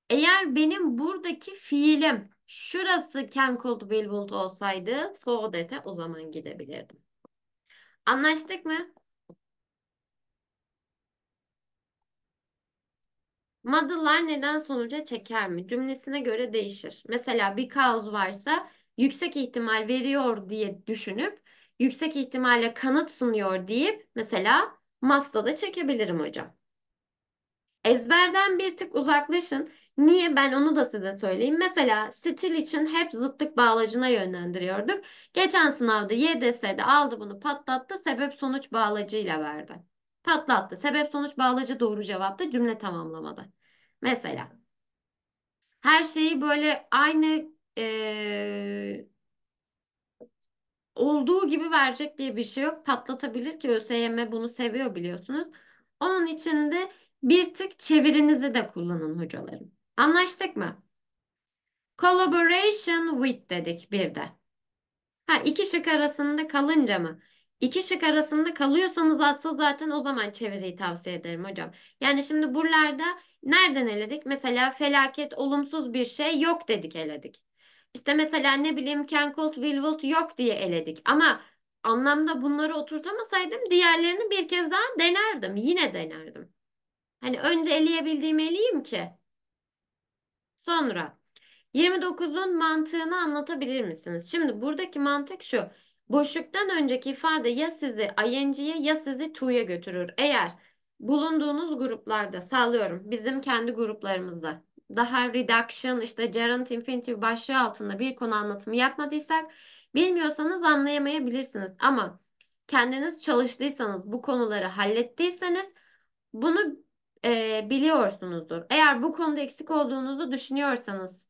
Eğer benim buradaki fiilim şurası can could will would olsaydı so that'e o zaman gidebilirdim. Anlaştık mı? Madde'lar neden sonuca çeker mi? Cümlesine göre değişir. Mesela bir cause varsa yüksek ihtimal veriyor diye düşünüp yüksek ihtimalle kanıt sunuyor deyip mesela masada da çekebilirim hocam. Ezberden bir tık uzaklaşın. Niye? Ben onu da size söyleyeyim. Mesela stil için hep zıtlık bağlacına yönlendiriyorduk. Geçen sınavda YDS'de aldı bunu patlattı. Sebep sonuç bağlacıyla verdi. Patlattı. Sebep sonuç bağlacı doğru cevaptı. cümle tamamlamada. Mesela her şeyi böyle aynı e, olduğu gibi verecek diye bir şey yok. Patlatabilir ki ÖSYM bunu seviyor biliyorsunuz. Onun için de bir tık çevirinizi de kullanın hocalarım. Anlaştık mı? Collaboration with dedik bir de. Ha iki şık arasında kalınca mı? İki şık arasında kalıyorsanız aslında zaten o zaman çeviriyi tavsiye ederim hocam. Yani şimdi buralarda nereden eledik? Mesela felaket, olumsuz bir şey yok dedik eledik. İşte mesela ne bileyim Ken Colt Will Wood yok diye eledik. Ama anlamda bunları oturtamasaydım diğerlerini bir kez daha denerdim. Yine denerdim. Hani önce eleyebildiğimi eleyeyim ki. Sonra 29'un mantığını anlatabilir misiniz? Şimdi buradaki mantık şu. Boşluktan önceki ifade ya sizi ing'ye ya sizi to'ya götürür. Eğer bulunduğunuz gruplarda sallıyorum bizim kendi gruplarımızda daha reduction işte gerund infinitive başlığı altında bir konu anlatımı yapmadıysak bilmiyorsanız anlayamayabilirsiniz. Ama kendiniz çalıştıysanız bu konuları hallettiyseniz bunu e, biliyorsunuzdur. Eğer bu konuda eksik olduğunuzu düşünüyorsanız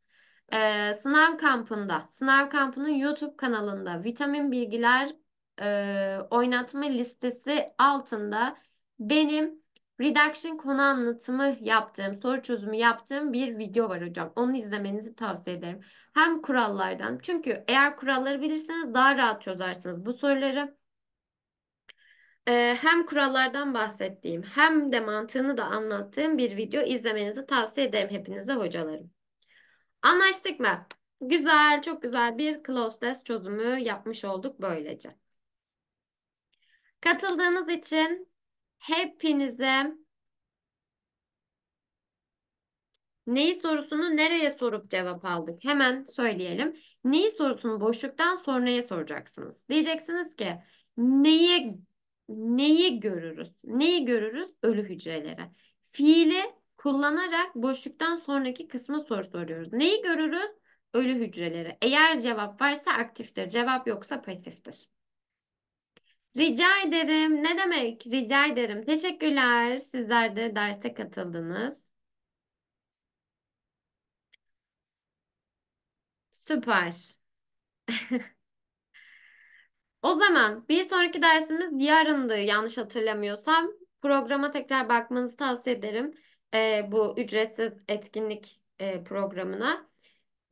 e, sınav kampında, sınav kampının YouTube kanalında vitamin bilgiler e, oynatma listesi altında benim Redaction konu anlatımı yaptığım, soru çözümü yaptığım bir video var hocam. Onu izlemenizi tavsiye ederim. Hem kurallardan. Çünkü eğer kuralları bilirseniz daha rahat çözersiniz bu soruları. Ee, hem kurallardan bahsettiğim hem de mantığını da anlattığım bir video izlemenizi tavsiye ederim hepinize hocalarım. Anlaştık mı? Güzel, çok güzel bir close test çözümü yapmış olduk böylece. Katıldığınız için hepinize neyi sorusunu nereye sorup cevap aldık? Hemen söyleyelim. Neyi sorusunu boşluktan sonraya soracaksınız. Diyeceksiniz ki neyi neyi görürüz? Neyi görürüz? Ölü hücrelere. Fiili kullanarak boşluktan sonraki kısmı soru soruyoruz. Neyi görürüz? Ölü hücreleri. Eğer cevap varsa aktiftir, cevap yoksa pasiftir. Rica ederim. Ne demek? Rica ederim. Teşekkürler. Sizler de derse katıldınız. Süper. O zaman bir sonraki dersimiz yarındı yanlış hatırlamıyorsam. Programa tekrar bakmanızı tavsiye ederim. Ee, bu ücretsiz etkinlik e, programına.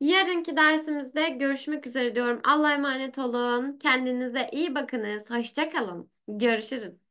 Yarınki dersimizde görüşmek üzere diyorum. Allah'a emanet olun. Kendinize iyi bakınız. Hoşça kalın. Görüşürüz.